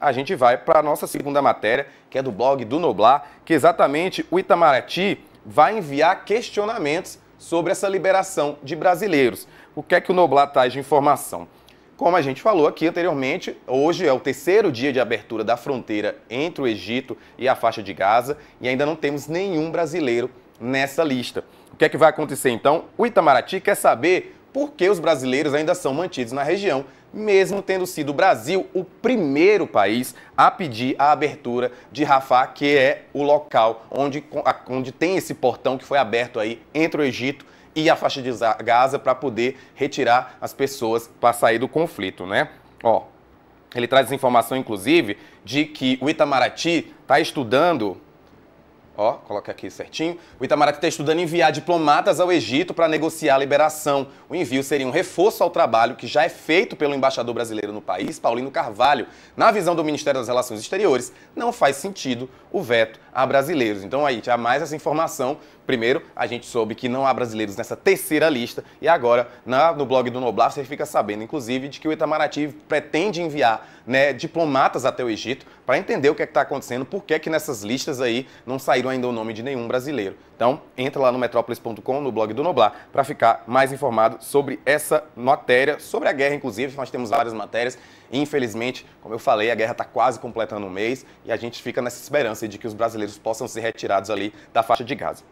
a gente vai para a nossa segunda matéria, que é do blog do Noblar, que exatamente o Itamaraty vai enviar questionamentos sobre essa liberação de brasileiros. O que é que o Noblar traz de informação? Como a gente falou aqui anteriormente, hoje é o terceiro dia de abertura da fronteira entre o Egito e a faixa de Gaza e ainda não temos nenhum brasileiro nessa lista. O que é que vai acontecer então? O Itamaraty quer saber por que os brasileiros ainda são mantidos na região, mesmo tendo sido o Brasil o primeiro país a pedir a abertura de Rafah, que é o local onde, onde tem esse portão que foi aberto aí entre o Egito e a faixa de Gaza para poder retirar as pessoas para sair do conflito, né? Ó, ele traz informação, inclusive, de que o Itamaraty está estudando Ó, coloca aqui certinho. O Itamaraty está estudando enviar diplomatas ao Egito para negociar a liberação. O envio seria um reforço ao trabalho que já é feito pelo embaixador brasileiro no país, Paulino Carvalho. Na visão do Ministério das Relações Exteriores, não faz sentido o veto a brasileiros. Então aí, já mais essa informação. Primeiro, a gente soube que não há brasileiros nessa terceira lista e agora, na, no blog do Noblar, você fica sabendo, inclusive, de que o Itamaraty pretende enviar né, diplomatas até o Egito para entender o que é está acontecendo, por que, que nessas listas aí não saíram ainda o nome de nenhum brasileiro. Então, entra lá no metrópolis.com, no blog do Noblar, para ficar mais informado sobre essa matéria, sobre a guerra, inclusive. Nós temos várias matérias. Infelizmente, como eu falei, a guerra está quase completando um mês e a gente fica nessa esperança de que os brasileiros possam ser retirados ali da faixa de Gaza.